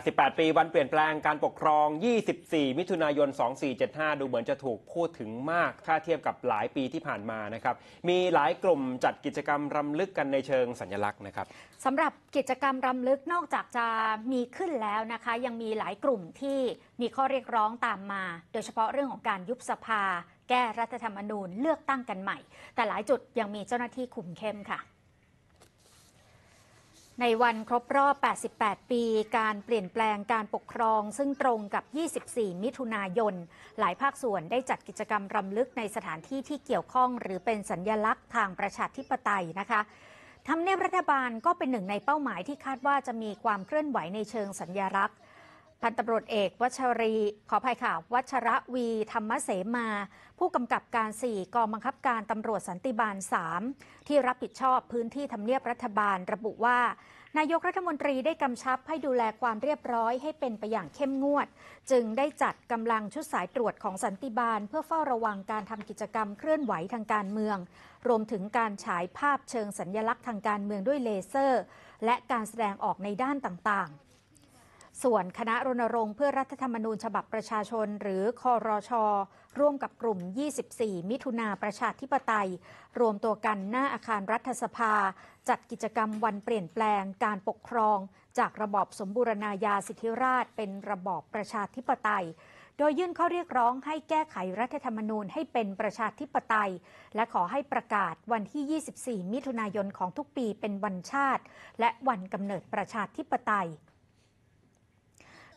88ปีวันเปลี่ยนแปลงการปกครอง 24 มิถุนายน 2475 ดูเหมือนจะถูกพูดถึงมาก ถ้าเทียบกับหลายปีที่ผ่านมานะครับ มีหลายกลุ่มจัดกิจกรรมรำลึกกันในเชิงสัญลักษณ์นะครับสำหรับกิจกรรมรำลึกนอกจากจะมีขึ้นแล้วนะคะ ยังมีหลายกลุ่มที่มีข้อเรียกร้องตามมา โดยเฉพาะเรื่องของการยุบสภาแก้รัฐธรรมนูญเลือกตั้งกันใหม่ แต่หลายจุดยังมีเจ้าหน้าที่คุมเข้มค่ะในวันครบรอบ 88 ปี การเปลี่ยนแปลงการปกครอง ซึ่งตรงกับ 24 มิถุนายน หลายภาคส่วนได้จัดกิจกรรมรำลึกในสถานที่ที่เกี่ยวข้อง หรือเป็นสัญญลักษณ์ทางประชาธิปไตยนะคะทำเนียบรัฐบาลก็เป็นหนึ่งในเป้าหมายที่คาดว่าจะมีความเคลื่อนไหวในเชิงสัญญลักษณ์พันตำรวจเอกวัชรีขออภัยค่ะวัชระวี ธรรมเสมา ผู้กำกับการ 4 กองบังคับการตำรวจสันติบาล 3 ที่รับผิดชอบพื้นที่ทำเนียบรัฐบาลระบุว่า นายกรัฐมนตรีได้กำชับให้ดูแลความเรียบร้อยให้เป็นไปอย่างเข้มงวด จึงได้จัดกำลังชุดสายตรวจของสันติบาล เพื่อเฝ้าระวังการทำกิจกรรมเคลื่อนไหวทางการเมือง รวมถึงการฉายภาพเชิงสัญญลักษณ์ทางการเมืองด้วยเลเซอร์ และการแสดงออกในด้านต่างๆส่วน คณะรณรงค์เพื่อรัฐธรรมนูญฉบับประชาชน หรือคอรอชอร่วมกับกลุ่ม 24 มิถุนาประชาธิปไตย รวมตัวกันหน้าอาคารรัฐสภา จัดกิจกรรมวันเปลี่ยนแปลงการปกครอง จากระบอบสมบูรณาญาสิทธิราชเป็นระบอบประชาธิปไตย โดยยื่นข้อเรียกร้องให้แก้ไขรัฐธรรมนูญให้เป็นประชาธิปไตย และขอให้ประกาศวันที่ 24 มิถุนายนของทุกปีเป็นวันชาติ และวันกำเนิดประชาธิปไตย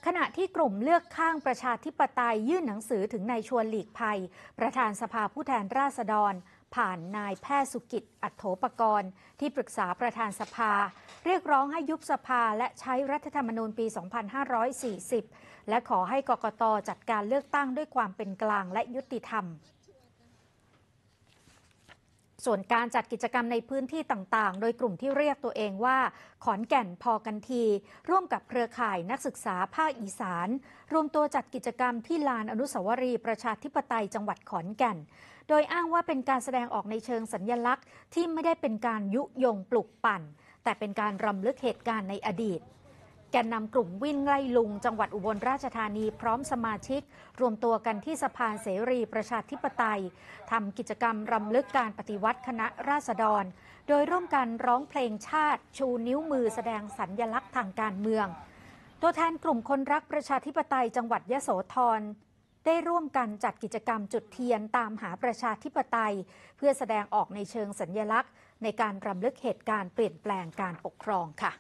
ขณะที่กลุ่มเลือกข้างประชาธิปไตยยื่นหนังสือถึงนายชวนหลีกภัย ประธานสภาผู้แทนราษฎร ผ่านนายแพทย์สุกิจ อัโถปกรณ์ที่ปรึกษาประธานสภา เรียกร้องให้ยุบสภาและใช้รัฐธรรมนูญปี 2540 และขอให้กกตจัดการเลือกตั้งด้วยความเป็นกลางและยุติธรรมส่วนการจัดกิจกรรมในพื้นที่ต่างๆ โดยกลุ่มที่เรียกตัวเองว่า ขอนแก่นพอกันที ร่วมกับเครือข่ายนักศึกษาภาคอีสานรวมตัวจัดกิจกรรมที่ลานอนุสาวรีย์ประชาธิปไตยจังหวัดขอนแก่น โดยอ้างว่าเป็นการแสดงออกในเชิงสัญญลักษณ์ที่ไม่ได้เป็นการยุยงปลุกปั่น แต่เป็นการรำลึกเหตุการณ์ในอดีตแกนนำกลุ่มวิ่งไล่ลุง จังหวัดอุบลราชธานีพร้อมสมาชิก รวมตัวกันที่สภาเสรีประชาธิปไตยทำกิจกรรมรำลึกการปฏิวัติคณะราษฎร โดยร่วมกันร้องเพลงชาติชูนิ้วมือแสดงสัญญลักษณ์ทางการเมือง ตัวแทนกลุ่มคนรักประชาธิปไตย จังหวัดยะโสธรได้ร่วมกันจัดกิจกรรมจุดเทียนตามหาประชาธิปไตย เพื่อแสดงออกในเชิงสัญญลักษณ์ ในการรำลึกเหตุการณ์เปลี่ยนแปลงการปกครองค่ะ